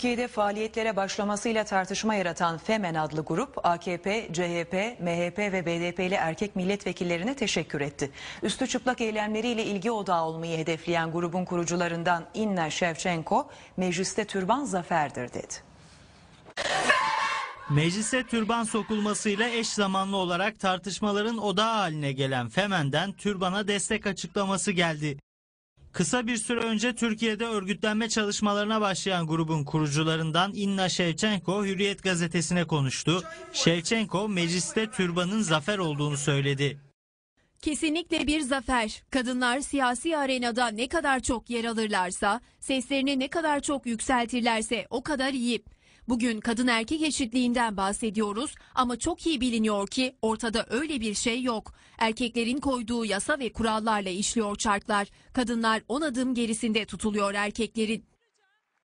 Türkiye'de faaliyetlere başlamasıyla tartışma yaratan FEMEN adlı grup AKP, CHP, MHP ve BDP'li erkek milletvekillerine teşekkür etti. Üstü çıplak eylemleriyle ilgi odağı olmayı hedefleyen grubun kurucularından Inna Şevçenko, mecliste türban zaferdir dedi. Meclise türban sokulmasıyla eş zamanlı olarak tartışmaların odağı haline gelen Femen'den türbana destek açıklaması geldi. Kısa bir süre önce Türkiye'de örgütlenme çalışmalarına başlayan grubun kurucularından Inna Şevçenko Hürriyet gazetesine konuştu. Şevçenko mecliste türbanın zafer olduğunu söyledi. Kesinlikle bir zafer. Kadınlar siyasi arenada ne kadar çok yer alırlarsa, seslerini ne kadar çok yükseltirlerse o kadar iyi. Bugün kadın erkek eşitliğinden bahsediyoruz ama çok iyi biliniyor ki ortada öyle bir şey yok. Erkeklerin koyduğu yasa ve kurallarla işliyor çarklar. Kadınlar on adım gerisinde tutuluyor erkeklerin.